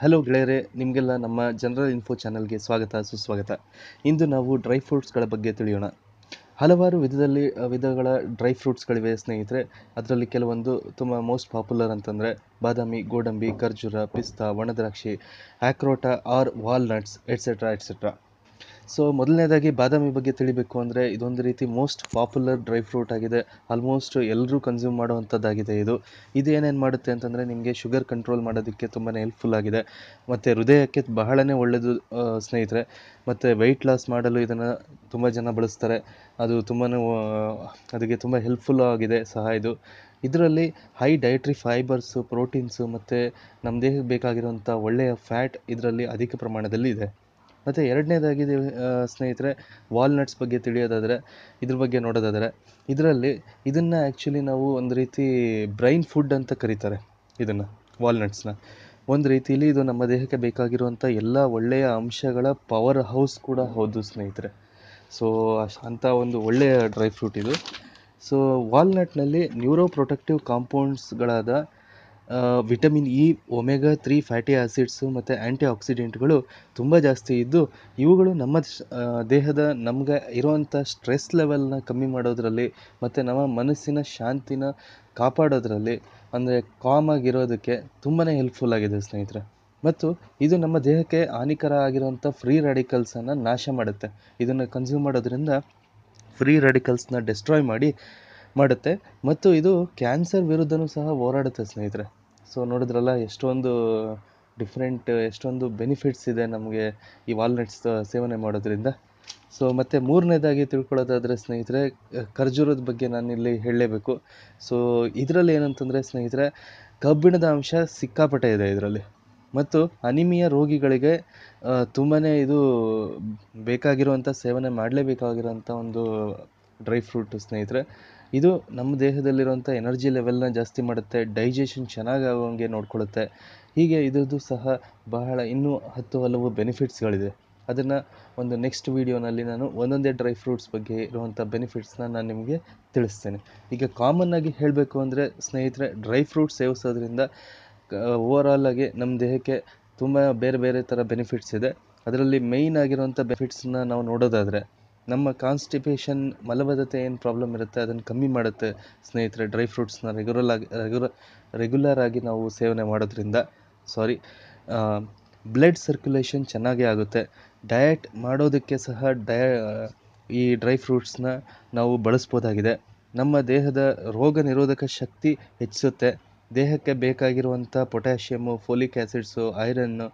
hello ಗೆಳೆಯರೆ ನಿಮಗೆಲ್ಲ ನಮ್ಮ ಜನರಲ್ ಇನ್ಫೋ ಚಾನಲ್ಗೆ ಸ್ವಾಗತ ಸುಸ್ವಾಗತ ಇಂದು ನಾವು ಡ್ರೈ ಫ್ರೂಟ್ಸ್ಗಳ ಬಗ್ಗೆ ತಿಳಿಯೋಣ ಹಲವಾರು ವಿಧದಲ್ಲಿ ವಿಧಗಳ ಡ್ರೈ ಫ್ರೂಟ್ಸ್ಗಳಿವೆ ಸ್ನೇಹಿತರೆ ಅದರಲ್ಲಿ ಕೆಲವೊಂದು ತುಂಬ ಮೋಸ್ಟ್ ಪಾಪ್ಯುಲರ್ ಅಂತಂದರೆ ಬಾದಾಮಿ ಗೋಡಂಬಿ ಖರ್ಜೂರ ಪಿಸ್ತಾ ಒಣದ್ರಾಕ್ಷಿ ಆಕ್ರೋಟ or walnuts etcetera etcetera so ಮೊದಲನೇದಾಗಿ ಬಾದಾಮಿ ಬಗ್ಗೆ ತಿಳಿಬೇಕು ಅಂದರೆ ಇದೊಂದು ರೀತಿ ಮೋಸ್ಟ್ ಪಾಪ್ಯುಲರ್ ಡ್ರೈ ಫ್ರೂಟ್ ಆಗಿದೆ ಆಲ್ಮೋಸ್ಟ್ ಎಲ್ಲರೂ ಕನ್ಸ್ಯೂಮ್ ಮಾಡುವಂಥದ್ದಾಗಿದೆ ಇದು ಇದು ಏನೇನು ಮಾಡುತ್ತೆ ಅಂತಂದರೆ ನಿಮಗೆ ಶುಗರ್ ಕಂಟ್ರೋಲ್ ಮಾಡೋದಕ್ಕೆ ತುಂಬಾ ಹೆಲ್ಪ್ಫುಲ್ ಆಗಿದೆ ಮತ್ತು ಹೃದಯಕ್ಕೆ ಬಹಳನೇ ಒಳ್ಳೆಯದು ಸ್ನೇಹಿತರೆ ಮತ್ತು ವೆಯ್ಟ್ ಲಾಸ್ ಮಾಡಲು ಇದನ್ನು ತುಂಬ ಜನ ಬಳಸ್ತಾರೆ ಅದು ತುಂಬಾ ಅದಕ್ಕೆ ತುಂಬ ಹೆಲ್ಪ್ಫುಲ್ ಆಗಿದೆ ಸಹ ಇದು ಇದರಲ್ಲಿ ಹೈ ಡಯಟ್ರಿ ಫೈಬರ್ಸು ಪ್ರೋಟೀನ್ಸು ಮತ್ತು ನಮ್ಮ ದೇಹಕ್ಕೆ ಬೇಕಾಗಿರುವಂಥ ಒಳ್ಳೆಯ ಫ್ಯಾಟ್ ಇದರಲ್ಲಿ ಅಧಿಕ ಪ್ರಮಾಣದಲ್ಲಿ ಇದೆ ಮತ್ತು ಎರಡನೇದಾಗಿ ಸ್ನೇಹಿತರೆ ವಾಲ್ನಟ್ಸ್ ಬಗ್ಗೆ ತಿಳಿಯೋದಾದರೆ ಇದ್ರ ಬಗ್ಗೆ ನೋಡೋದಾದರೆ ಇದರಲ್ಲಿ ಇದನ್ನು ಆ್ಯಕ್ಚುಲಿ ನಾವು ಒಂದು ರೀತಿ ಬ್ರೈನ್ ಫುಡ್ ಅಂತ ಕರೀತಾರೆ ಇದನ್ನು ವಾಲ್ನಟ್ಸ್ನ ಒಂದು ರೀತಿಯಲ್ಲಿ ಇದು ನಮ್ಮ ದೇಹಕ್ಕೆ ಬೇಕಾಗಿರುವಂಥ ಎಲ್ಲ ಒಳ್ಳೆಯ ಅಂಶಗಳ ಪವರ್ ಹೌಸ್ ಕೂಡ ಹೌದು ಸ್ನೇಹಿತರೆ ಸೊ ಅಂಥ ಒಂದು ಒಳ್ಳೆಯ ಡ್ರೈ ಫ್ರೂಟ್ ಇದು ಸೊ ವಾಲ್ನಟ್ನಲ್ಲಿ ನ್ಯೂರೋ ಪ್ರೊಟೆಕ್ಟಿವ್ ಕಾಂಪೌಂಡ್ಸ್ಗಳಾದ vitamin E omega three fatty acids ಮತ್ತು ಆ್ಯಂಟಿ ಆಕ್ಸಿಡೆಂಟ್ಗಳು ತುಂಬ ಜಾಸ್ತಿ ಇದ್ದು ಇವುಗಳು ನಮ್ಮ ದೇಹದ ನಮಗೆ ಇರುವಂಥ ಸ್ಟ್ರೆಸ್ ಲೆವೆಲ್ನ ಕಮ್ಮಿ ಮಾಡೋದರಲ್ಲಿ ಮತ್ತು ನಮ್ಮ ಮನಸ್ಸಿನ ಶಾಂತಿನ ಕಾಪಾಡೋದರಲ್ಲಿ ಅಂದರೆ ಕಾಮ್ ಆಗಿರೋದಕ್ಕೆ ತುಂಬಾ ಹೆಲ್ಪ್ಫುಲ್ ಆಗಿದೆ ಸ್ನೇಹಿತರೆ ಮತ್ತು ಇದು ನಮ್ಮ ದೇಹಕ್ಕೆ ಹಾನಿಕರ ಆಗಿರುವಂಥ ಫ್ರೀ ರೆಡಿಕಲ್ಸನ್ನು ನಾಶ ಮಾಡುತ್ತೆ ಇದನ್ನು ಕನ್ಸ್ಯೂಮ್ ಮಾಡೋದರಿಂದ ಫ್ರೀ ರೆಡಿಕಲ್ಸ್ನ ಡೆಸ್ಟ್ರಾಯ್ ಮಾಡಿ ಮಾಡುತ್ತೆ ಮತ್ತು ಇದು ಕ್ಯಾನ್ಸರ್ ವಿರುದ್ಧವೂ ಸಹ ಹೋರಾಡುತ್ತೆ ಸ್ನೇಹಿತರೆ ಸೊ ನೋಡಿದ್ರಲ್ಲ ಎಷ್ಟೊಂದು ಡಿಫ್ರೆಂಟ್ ಎಷ್ಟೊಂದು ಬೆನಿಫಿಟ್ಸ್ ಇದೆ ನಮಗೆ ಈ ವಾಲ್ನಟ್ಸ್ ಸೇವನೆ ಮಾಡೋದ್ರಿಂದ ಸೊ ಮತ್ತು ಮೂರನೇದಾಗಿ ತಿಳ್ಕೊಳ್ಳೋದಾದರೆ ಸ್ನೇಹಿತರೆ ಖರ್ಜೂರದ ಬಗ್ಗೆ ನಾನಿಲ್ಲಿ ಹೇಳಲೇಬೇಕು ಸೊ ಇದರಲ್ಲಿ ಏನಂತಂದರೆ ಸ್ನೇಹಿತರೆ ಕಬ್ಬಿಣದ ಅಂಶ ಸಿಕ್ಕಾಪಟ್ಟೆ ಇದೆ ಇದರಲ್ಲಿ ಮತ್ತು ಅನಿಮಿಯ ರೋಗಿಗಳಿಗೆ ತುಂಬಾ ಇದು ಬೇಕಾಗಿರುವಂಥ ಸೇವನೆ ಮಾಡಲೇಬೇಕಾಗಿರೋಂಥ ಒಂದು ಡ್ರೈ ಫ್ರೂಟ್ ಸ್ನೇಹಿತರೆ ಇದು ನಮ್ಮ ದೇಹದಲ್ಲಿರುವಂಥ ಎನರ್ಜಿ ಲೆವೆಲ್ನ ಜಾಸ್ತಿ ಮಾಡುತ್ತೆ ಡೈಜೆಷನ್ ಚೆನ್ನಾಗಿ ನೋಡ್ಕೊಳುತ್ತೆ ಹೀಗೆ ಇದ್ರದ್ದು ಸಹ ಬಹಳ ಇನ್ನೂ ಹತ್ತು ಹಲವು ಬೆನಿಫಿಟ್ಸ್ಗಳಿದೆ ಅದನ್ನು ಒಂದು ನೆಕ್ಸ್ಟ್ ವೀಡಿಯೋನಲ್ಲಿ ನಾನು ಒಂದೊಂದೇ ಡ್ರೈ ಫ್ರೂಟ್ಸ್ ಬಗ್ಗೆ ಇರುವಂಥ ಬೆನಿಫಿಟ್ಸ್ನ ನಾನು ನಿಮಗೆ ತಿಳಿಸ್ತೇನೆ ಈಗ ಕಾಮನ್ನಾಗಿ ಹೇಳಬೇಕು ಅಂದರೆ ಸ್ನೇಹಿತರೆ ಡ್ರೈ ಫ್ರೂಟ್ಸ್ ಸೇವಿಸೋದ್ರಿಂದ ಆಗಿ ನಮ್ಮ ದೇಹಕ್ಕೆ ತುಂಬ ಬೇರೆ ಬೇರೆ ಥರ ಬೆನಿಫಿಟ್ಸ್ ಇದೆ ಅದರಲ್ಲಿ ಮೇಯ್ನ್ ಆಗಿರುವಂಥ ಬೆನಿಫಿಟ್ಸನ್ನ ನಾವು ನೋಡೋದಾದರೆ ನಮ್ಮ ಕಾನ್ಸ್ಟಿಪೇಷನ್ ಮಲಬದ್ಧತೆ ಏನು ಪ್ರಾಬ್ಲಮ್ ಇರುತ್ತೆ ಅದನ್ನು ಕಮ್ಮಿ ಮಾಡುತ್ತೆ ಸ್ನೇಹಿತರೆ ಡ್ರೈ ಫ್ರೂಟ್ಸ್ನ ರೆಗ್ಯುಲರ್ ಆಗಿ ರೆಗ್ಯುಲರ್ ರೆಗ್ಯುಲರ್ ಆಗಿ ನಾವು ಸೇವನೆ ಮಾಡೋದ್ರಿಂದ ಸಾರಿ ಬ್ಲಡ್ ಸರ್ಕ್ಯುಲೇಷನ್ ಚೆನ್ನಾಗೇ ಆಗುತ್ತೆ ಡಯಟ್ ಮಾಡೋದಕ್ಕೆ ಸಹ ಡಯ ಈ ಡ್ರೈ ಫ್ರೂಟ್ಸ್ನ ನಾವು ಬಳಸ್ಬೋದಾಗಿದೆ ನಮ್ಮ ದೇಹದ ರೋಗ ನಿರೋಧಕ ಶಕ್ತಿ ಹೆಚ್ಚಿಸುತ್ತೆ ದೇಹಕ್ಕೆ ಬೇಕಾಗಿರುವಂಥ ಪೊಟ್ಯಾಷಿಯಮ್ಮು ಫೋಲಿಕ್ ಆ್ಯಸಿಡ್ಸು ಐರನ್ನು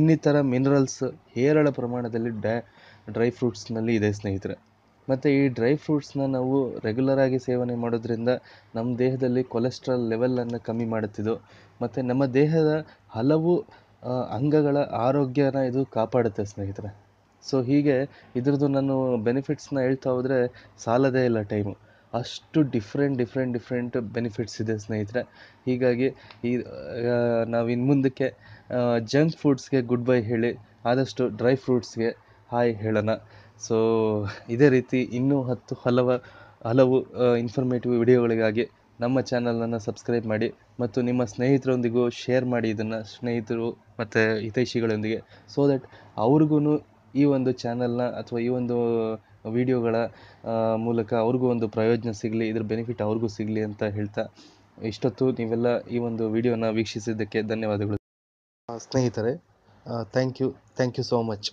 ಇನ್ನಿತರ ಮಿನರಲ್ಸ್ ಹೇರಳ ಪ್ರಮಾಣದಲ್ಲಿ ಡ್ಯಾ ಡ್ರೈ ಫ್ರೂಟ್ಸ್ನಲ್ಲಿ ಇದೆ ಸ್ನೇಹಿತರೆ ಮತ್ತು ಈ ಡ್ರೈ ಫ್ರೂಟ್ಸ್ನ ನಾವು ರೆಗ್ಯುಲರಾಗಿ ಸೇವನೆ ಮಾಡೋದ್ರಿಂದ ನಮ್ಮ ದೇಹದಲ್ಲಿ ಕೊಲೆಸ್ಟ್ರಾಲ್ ಲೆವೆಲನ್ನು ಕಮ್ಮಿ ಮಾಡುತ್ತಿದ್ದು ಮತ್ತು ನಮ್ಮ ದೇಹದ ಹಲವು ಅಂಗಗಳ ಆರೋಗ್ಯನ ಇದು ಕಾಪಾಡುತ್ತೆ ಸ್ನೇಹಿತರೆ ಸೊ ಹೀಗೆ ಇದ್ರದ್ದು ನಾನು ಬೆನಿಫಿಟ್ಸ್ನ ಹೇಳ್ತಾ ಹೋದರೆ ಸಾಲದೇ ಇಲ್ಲ ಟೈಮು ಅಷ್ಟು ಡಿಫ್ರೆಂಟ್ ಡಿಫ್ರೆಂಟ್ ಡಿಫ್ರೆಂಟ್ ಬೆನಿಫಿಟ್ಸ್ ಇದೆ ಸ್ನೇಹಿತರೆ ಹೀಗಾಗಿ ಈ ನಾವು ಇನ್ನು ಮುಂದಕ್ಕೆ ಜಂಕ್ ಫುಡ್ಸ್ಗೆ ಗುಡ್ ಬೈ ಹೇಳಿ ಆದಷ್ಟು ಡ್ರೈ ಫ್ರೂಟ್ಸ್ಗೆ ಹಾಯ್ ಹೇಳೋಣ ಸೊ ಇದೇ ರೀತಿ ಇನ್ನೂ ಹತ್ತು ಹಲವು ಹಲವು ಇನ್ಫಾರ್ಮೇಟಿವ್ ವಿಡಿಯೋಗಳಿಗಾಗಿ ನಮ್ಮ ಚಾನಲನ್ನು ಸಬ್ಸ್ಕ್ರೈಬ್ ಮಾಡಿ ಮತ್ತು ನಿಮ್ಮ ಸ್ನೇಹಿತರೊಂದಿಗೂ ಶೇರ್ ಮಾಡಿ ಇದನ್ನು ಸ್ನೇಹಿತರು ಮತ್ತು ಹಿತೈಷಿಗಳೊಂದಿಗೆ ಸೊ ದಟ್ ಅವ್ರಿಗೂ ಈ ಒಂದು ಚಾನಲ್ನ ಅಥವಾ ಈ ಒಂದು ವಿಡಿಯೋಗಳ ಮೂಲಕ ಅವ್ರಿಗೂ ಒಂದು ಪ್ರಯೋಜನ ಸಿಗಲಿ ಇದ್ರ ಬೆನಿಫಿಟ್ ಅವ್ರಿಗೂ ಸಿಗಲಿ ಅಂತ ಹೇಳ್ತಾ ಇಷ್ಟೊತ್ತು ನೀವೆಲ್ಲ ಈ ಒಂದು ವಿಡಿಯೋನ ವೀಕ್ಷಿಸಿದ್ದಕ್ಕೆ ಧನ್ಯವಾದಗಳು ಸ್ನೇಹಿತರೆ thank you thank you so much